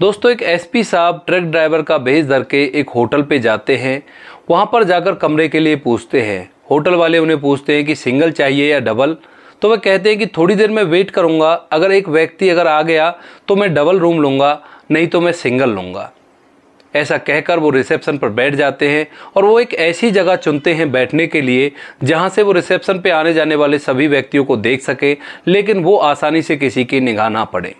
दोस्तों एक एसपी साहब ट्रक ड्राइवर का भेज धर के एक होटल पे जाते हैं वहाँ पर जाकर कमरे के लिए पूछते हैं होटल वाले उन्हें पूछते हैं कि सिंगल चाहिए या डबल तो वह कहते हैं कि थोड़ी देर में वेट करूँगा अगर एक व्यक्ति अगर आ गया तो मैं डबल रूम लूँगा नहीं तो मैं सिंगल लूँगा ऐसा कहकर वो रिसेप्शन पर बैठ जाते हैं और वो एक ऐसी जगह चुनते हैं बैठने के लिए जहाँ से वो रिसेप्शन पे आने जाने वाले सभी व्यक्तियों को देख सकें लेकिन वो आसानी से किसी की निगाह ना पड़े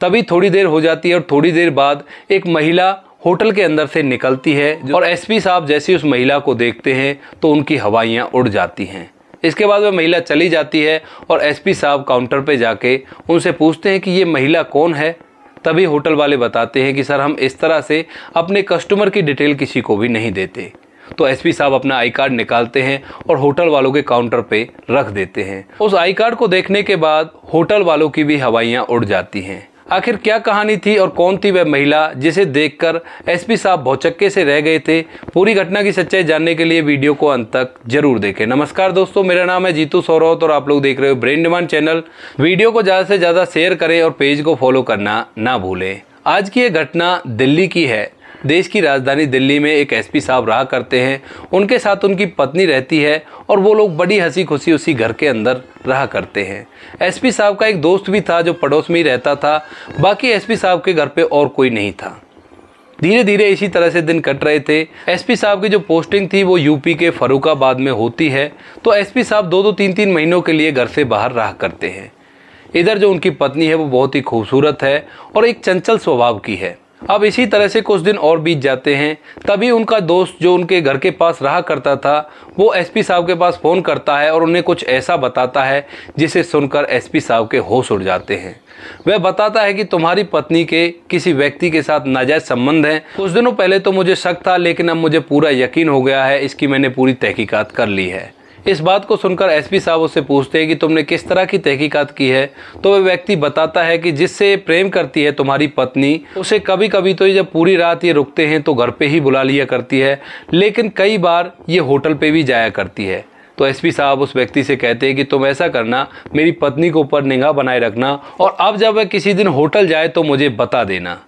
तभी थोड़ी देर हो जाती है और थोड़ी देर बाद एक महिला होटल के अंदर से निकलती है और एसपी साहब जैसे उस महिला को देखते हैं तो उनकी हवाइयाँ उड़ जाती हैं इसके बाद वह महिला चली जाती है और एसपी साहब काउंटर पर जाके उनसे पूछते हैं कि ये महिला कौन है तभी होटल वाले बताते हैं कि सर हम इस तरह से अपने कस्टमर की डिटेल किसी को भी नहीं देते तो एसपी साहब अपना आई कार्ड निकालते हैं और होटल वालों के काउंटर पे रख देते हैं उस आई कार्ड को देखने के बाद होटल वालों की भी हवाइयाँ उड़ जाती हैं आखिर क्या कहानी थी और कौन थी वह महिला जिसे देखकर एसपी साहब भौचक्के से रह गए थे पूरी घटना की सच्चाई जानने के लिए वीडियो को अंत तक जरूर देखें नमस्कार दोस्तों मेरा नाम है जीतू सौरव और आप लोग देख रहे हो ब्रेन डिमांड चैनल वीडियो को ज़्यादा से ज़्यादा शेयर करें और पेज को फॉलो करना ना भूलें आज की यह घटना दिल्ली की है देश की राजधानी दिल्ली में एक एसपी साहब रहा करते हैं उनके साथ उनकी पत्नी रहती है और वो लोग बड़ी हंसी खुशी उसी घर के अंदर रहा करते हैं एसपी साहब का एक दोस्त भी था जो पड़ोस में ही रहता था बाकी एसपी साहब के घर पे और कोई नहीं था धीरे धीरे इसी तरह से दिन कट रहे थे एसपी साहब की जो पोस्टिंग थी वो यूपी के फरुखाबाद में होती है तो एसपी साहब दो दो तीन तीन महीनों के लिए घर से बाहर रहा करते हैं इधर जो उनकी पत्नी है वो बहुत ही खूबसूरत है और एक चंचल स्वभाव की है अब इसी तरह से कुछ दिन और बीत जाते हैं तभी उनका दोस्त जो उनके घर के पास रहा करता था वो एसपी साहब के पास फ़ोन करता है और उन्हें कुछ ऐसा बताता है जिसे सुनकर एसपी साहब के होश उड़ जाते हैं वह बताता है कि तुम्हारी पत्नी के किसी व्यक्ति के साथ नाजायज संबंध हैं कुछ दिनों पहले तो मुझे शक था लेकिन अब मुझे पूरा यकीन हो गया है इसकी मैंने पूरी तहकीक़त कर ली है इस बात को सुनकर एसपी साहब उससे पूछते हैं कि तुमने किस तरह की तहकीकात की है तो वह व्यक्ति बताता है कि जिससे प्रेम करती है तुम्हारी पत्नी उसे कभी कभी तो जब पूरी रात ये रुकते हैं तो घर पे ही बुला लिया करती है लेकिन कई बार ये होटल पे भी जाया करती है तो एसपी साहब उस व्यक्ति से कहते हैं कि तुम ऐसा करना मेरी पत्नी के ऊपर निगाह बनाए रखना और अब जब वह किसी दिन होटल जाए तो मुझे बता देना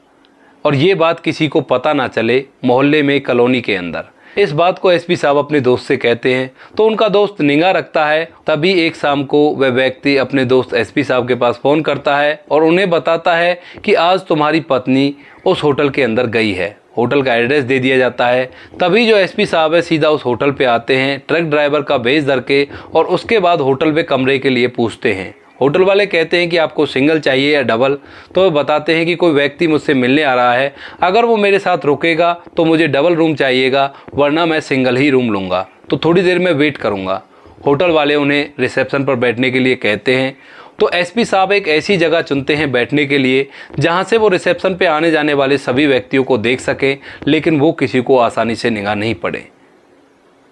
और ये बात किसी को पता ना चले मोहल्ले में कॉलोनी के अंदर इस बात को एसपी साहब अपने दोस्त से कहते हैं तो उनका दोस्त निगाह रखता है तभी एक शाम को वह व्यक्ति अपने दोस्त एसपी साहब के पास फ़ोन करता है और उन्हें बताता है कि आज तुम्हारी पत्नी उस होटल के अंदर गई है होटल का एड्रेस दे दिया जाता है तभी जो एसपी साहब है सीधा उस होटल पे आते हैं ट्रक ड्राइवर का भेज धर के और उसके बाद होटल पे कमरे के लिए पूछते हैं होटल वाले कहते हैं कि आपको सिंगल चाहिए या डबल तो बताते हैं कि कोई व्यक्ति मुझसे मिलने आ रहा है अगर वो मेरे साथ रुकेगा तो मुझे डबल रूम चाहिएगा वरना मैं सिंगल ही रूम लूँगा तो थोड़ी देर में वेट करूँगा होटल वाले उन्हें रिसेप्शन पर बैठने के लिए कहते हैं तो एसपी साहब एक ऐसी जगह चुनते हैं बैठने के लिए जहां से वो रिसेप्शन पे आने जाने वाले सभी व्यक्तियों को देख सकें लेकिन वो किसी को आसानी से निगाह नहीं पड़े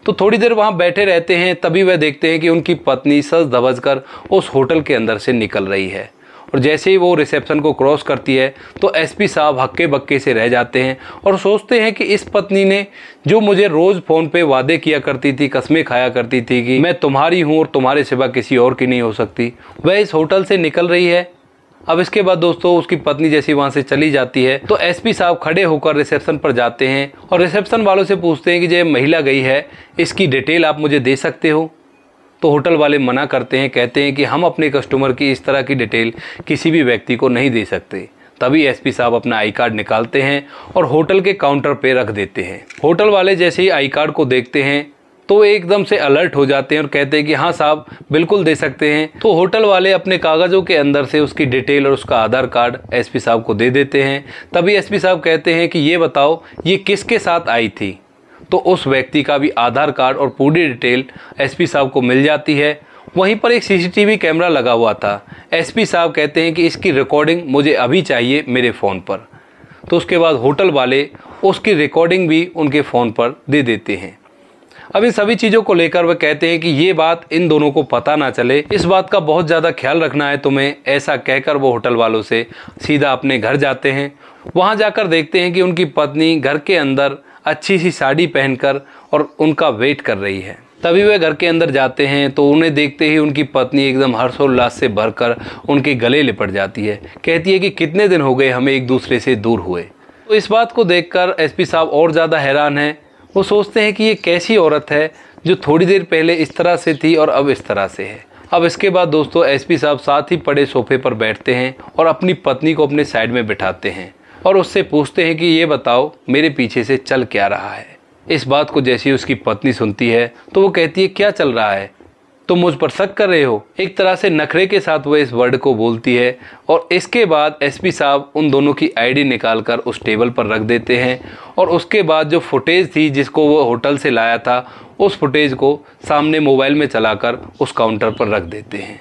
तो थोड़ी देर वहाँ बैठे रहते हैं तभी वह देखते हैं कि उनकी पत्नी सज धवज कर उस होटल के अंदर से निकल रही है और जैसे ही वो रिसेप्शन को क्रॉस करती है तो एसपी साहब हक्के बक्के से रह जाते हैं और सोचते हैं कि इस पत्नी ने जो मुझे रोज़ फ़ोन पे वादे किया करती थी कस्में खाया करती थी कि मैं तुम्हारी हूँ और तुम्हारे सिवा किसी और की नहीं हो सकती वह इस होटल से निकल रही है अब इसके बाद दोस्तों उसकी पत्नी जैसी वहाँ से चली जाती है तो एसपी साहब खड़े होकर रिसेप्शन पर जाते हैं और रिसेप्शन वालों से पूछते हैं कि जो महिला गई है इसकी डिटेल आप मुझे दे सकते हो तो होटल वाले मना करते हैं कहते हैं कि हम अपने कस्टमर की इस तरह की डिटेल किसी भी व्यक्ति को नहीं दे सकते तभी एसपी साहब अपना आई कार्ड निकालते हैं और होटल के काउंटर पे रख देते हैं होटल वाले जैसे ही आई कार्ड को देखते हैं तो वो एकदम से अलर्ट हो जाते हैं और कहते हैं कि हाँ साहब बिल्कुल दे सकते हैं तो होटल वाले अपने कागज़ों के अंदर से उसकी डिटेल और उसका आधार कार्ड एसपी साहब को दे देते हैं तभी एसपी साहब कहते हैं कि ये बताओ ये किसके साथ आई थी तो उस व्यक्ति का भी आधार कार्ड और पूरी डिटेल एस साहब को मिल जाती है वहीं पर एक सीसीटीवी कैमरा लगा हुआ था एसपी साहब कहते हैं कि इसकी रिकॉर्डिंग मुझे अभी चाहिए मेरे फ़ोन पर तो उसके बाद होटल वाले उसकी रिकॉर्डिंग भी उनके फ़ोन पर दे देते हैं अब इन सभी चीज़ों को लेकर वह कहते हैं कि ये बात इन दोनों को पता ना चले इस बात का बहुत ज़्यादा ख्याल रखना है तुम्हें ऐसा कहकर वो होटल वालों से सीधा अपने घर जाते हैं वहाँ जाकर देखते हैं कि उनकी पत्नी घर के अंदर अच्छी सी साड़ी पहनकर और उनका वेट कर रही है तभी वे घर के अंदर जाते हैं तो उन्हें देखते ही उनकी पत्नी एकदम हर्षोल्लास से भरकर उनके गले लिपट जाती है कहती है कि कितने दिन हो गए हमें एक दूसरे से दूर हुए तो इस बात को देखकर एसपी साहब और ज़्यादा हैरान हैं वो सोचते हैं कि ये कैसी औरत है जो थोड़ी देर पहले इस तरह से थी और अब इस तरह से है अब इसके बाद दोस्तों एसपी साहब साथ ही पड़े सोफे पर बैठते हैं और अपनी पत्नी को अपने साइड में बिठाते हैं और उससे पूछते हैं कि ये बताओ मेरे पीछे से चल क्या रहा है इस बात को जैसी उसकी पत्नी सुनती है तो वो कहती है क्या चल रहा है तुम मुझ पर शक कर रहे हो एक तरह से नखरे के साथ वह इस वर्ड को बोलती है और इसके बाद एसपी साहब उन दोनों की आईडी निकालकर उस टेबल पर रख देते हैं और उसके बाद जो फुटेज थी जिसको वो होटल से लाया था उस फुटेज को सामने मोबाइल में चलाकर उस काउंटर पर रख देते हैं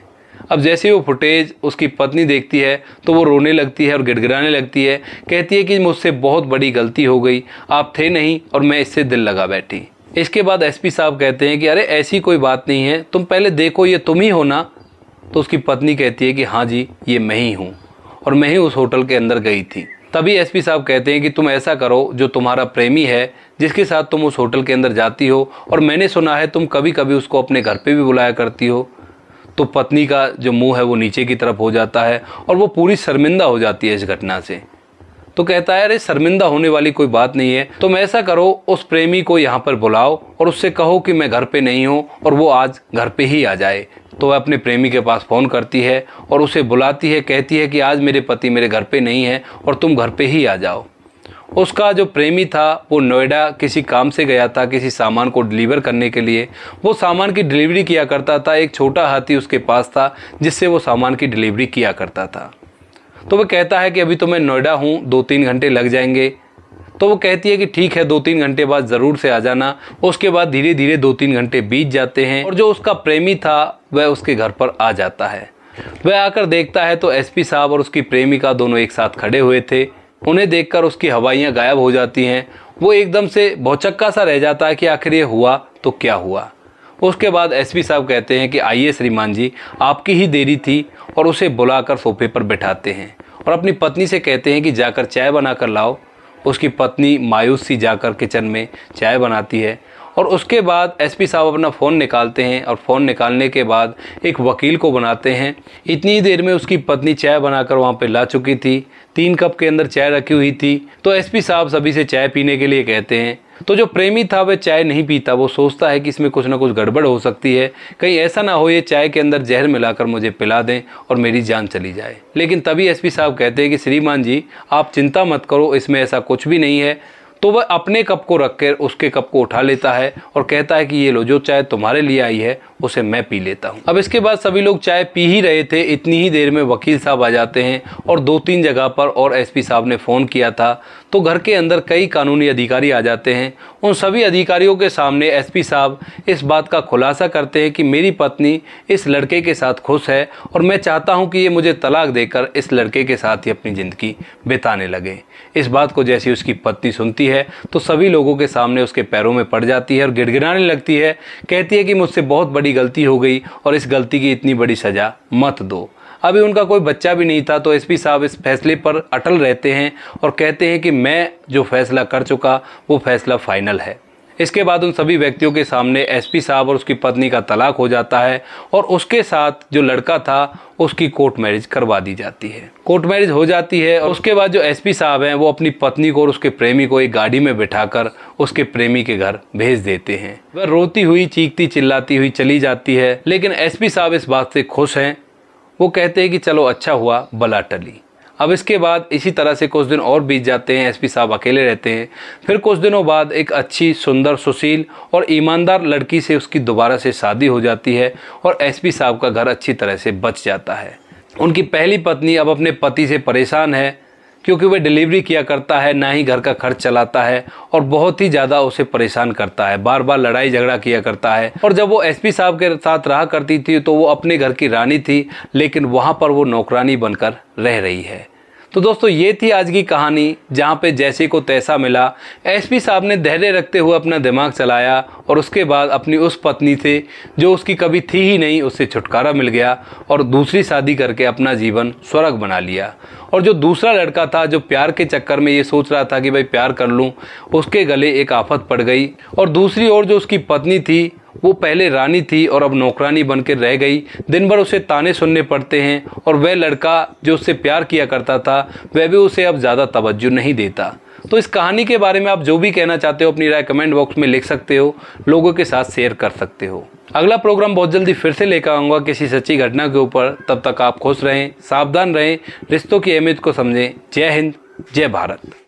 अब जैसे वो फुटेज उसकी पत्नी देखती है तो वो रोने लगती है और गिड़गिड़ाने लगती है कहती है कि मुझसे बहुत बड़ी गलती हो गई आप थे नहीं और मैं इससे दिल लगा बैठी इसके बाद एसपी साहब कहते हैं कि अरे ऐसी कोई बात नहीं है तुम पहले देखो ये तुम ही हो ना तो उसकी पत्नी कहती है कि हाँ जी ये मैं ही हूँ और मैं ही उस होटल के अंदर गई थी तभी एसपी साहब कहते हैं कि तुम ऐसा करो जो तुम्हारा प्रेमी है जिसके साथ तुम उस होटल के अंदर जाती हो और मैंने सुना है तुम कभी कभी उसको अपने घर पे भी बुलाया करती हो तो पत्नी का जो मुंह है वो नीचे की तरफ हो जाता है और वो पूरी शर्मिंदा हो जाती है इस घटना से तो कहता है अरे शर्मिंदा होने वाली कोई बात नहीं है तुम ऐसा करो उस प्रेमी को यहाँ पर बुलाओ और उससे कहो कि मैं घर पे नहीं हूँ और वो आज घर पे ही आ जाए तो वह अपने प्रेमी के पास फ़ोन करती है और उसे बुलाती है कहती है कि आज मेरे पति मेरे घर पे नहीं है और तुम घर पे ही आ जाओ उसका जो प्रेमी था वो नोएडा किसी काम से गया था किसी सामान को डिलीवर करने के लिए वो सामान की डिलीवरी किया करता था एक छोटा हाथी उसके पास था जिससे वो सामान की डिलीवरी किया करता था तो वह कहता है कि अभी तो मैं नोएडा हूँ दो तीन घंटे लग जाएंगे तो वो कहती है कि ठीक है दो तीन घंटे बाद ज़रूर से आ जाना उसके बाद धीरे धीरे दो तीन घंटे बीत जाते हैं और जो उसका प्रेमी था वह उसके घर पर आ जाता है वह आकर देखता है तो एसपी साहब और उसकी प्रेमिका दोनों एक साथ खड़े हुए थे उन्हें देखकर उसकी हवाइयाँ गायब हो जाती हैं वो एकदम से भौचक्का सा रह जाता है कि आखिर ये हुआ तो क्या हुआ उसके बाद एसपी साहब कहते हैं कि आइए श्रीमान जी आपकी ही देरी थी और उसे बुलाकर सोफे पर बैठाते हैं और अपनी पत्नी से कहते हैं कि जाकर चाय बनाकर लाओ उसकी पत्नी मायूस सी जाकर किचन में चाय बनाती है और उसके बाद एसपी साहब अपना फ़ोन निकालते हैं और फ़ोन निकालने के बाद एक वकील को बनाते हैं इतनी ही देर में उसकी पत्नी चाय बनाकर वहाँ पर ला चुकी थी तीन कप के अंदर चाय रखी हुई थी तो एसपी साहब सभी से चाय पीने के लिए कहते हैं तो जो प्रेमी था वह चाय नहीं पीता वो सोचता है कि इसमें कुछ ना कुछ गड़बड़ हो सकती है कहीं ऐसा ना हो ये चाय के अंदर जहर मिलाकर मुझे पिला दें और मेरी जान चली जाए लेकिन तभी एसपी साहब कहते हैं कि श्रीमान जी आप चिंता मत करो इसमें ऐसा कुछ भी नहीं है तो वह अपने कप को रख कर उसके कप को उठा लेता है और कहता है कि ये लो जो चाय तुम्हारे लिए आई है उसे मैं पी लेता हूँ अब इसके बाद सभी लोग चाय पी ही रहे थे इतनी ही देर में वकील साहब आ जाते हैं और दो तीन जगह पर और एसपी साहब ने फ़ोन किया था तो घर के अंदर कई कानूनी अधिकारी आ जाते हैं उन सभी अधिकारियों के सामने एसपी साहब इस बात का खुलासा करते हैं कि मेरी पत्नी इस लड़के के साथ खुश है और मैं चाहता हूं कि ये मुझे तलाक देकर इस लड़के के साथ ही अपनी ज़िंदगी बिताने लगे इस बात को जैसी उसकी पत्नी सुनती है तो सभी लोगों के सामने उसके पैरों में पड़ जाती है और गिड़गिड़ाने लगती है कहती है कि मुझसे बहुत बड़ी गलती हो गई और इस गलती की इतनी बड़ी सज़ा मत दो अभी उनका कोई बच्चा भी नहीं था तो एसपी साहब इस फैसले पर अटल रहते हैं और कहते हैं कि मैं जो फैसला कर चुका वो फैसला फाइनल है इसके बाद उन सभी व्यक्तियों के सामने एसपी साहब और उसकी पत्नी का तलाक हो जाता है और उसके साथ जो लड़का था उसकी कोर्ट मैरिज करवा दी जाती है कोर्ट मैरिज हो जाती है और उसके बाद जो एसपी साहब हैं वो अपनी पत्नी को और उसके प्रेमी को एक गाड़ी में बिठाकर उसके प्रेमी के घर भेज देते हैं वह रोती हुई चीखती चिल्लाती हुई चली जाती है लेकिन एस साहब इस बात से खुश हैं वो कहते हैं कि चलो अच्छा हुआ बला टली अब इसके बाद इसी तरह से कुछ दिन और बीत जाते हैं एसपी साहब अकेले रहते हैं फिर कुछ दिनों बाद एक अच्छी सुंदर सुशील और ईमानदार लड़की से उसकी दोबारा से शादी हो जाती है और एसपी साहब का घर अच्छी तरह से बच जाता है उनकी पहली पत्नी अब अपने पति से परेशान है क्योंकि वह डिलीवरी किया करता है ना ही घर का खर्च चलाता है और बहुत ही ज़्यादा उसे परेशान करता है बार बार लड़ाई झगड़ा किया करता है और जब वो एसपी साहब के साथ रहा करती थी तो वो अपने घर की रानी थी लेकिन वहाँ पर वो नौकरानी बनकर रह रही है तो दोस्तों ये थी आज की कहानी जहाँ पे जैसे को तैसा मिला एसपी साहब ने धैर्य रखते हुए अपना दिमाग चलाया और उसके बाद अपनी उस पत्नी से जो उसकी कभी थी ही नहीं उससे छुटकारा मिल गया और दूसरी शादी करके अपना जीवन स्वर्ग बना लिया और जो दूसरा लड़का था जो प्यार के चक्कर में ये सोच रहा था कि भाई प्यार कर लूँ उसके गले एक आफत पड़ गई और दूसरी ओर जो उसकी पत्नी थी वो पहले रानी थी और अब नौकरानी बनकर रह गई दिन भर उसे ताने सुनने पड़ते हैं और वह लड़का जो उससे प्यार किया करता था वह भी उसे अब ज़्यादा तवज्जो नहीं देता तो इस कहानी के बारे में आप जो भी कहना चाहते हो अपनी राय कमेंट बॉक्स में लिख सकते हो लोगों के साथ शेयर कर सकते हो अगला प्रोग्राम बहुत जल्दी फिर से लेकर आऊँगा किसी सच्ची घटना के ऊपर तब तक आप खुश रहें सावधान रहें रिश्तों की अहमियत को समझें जय हिंद जय भारत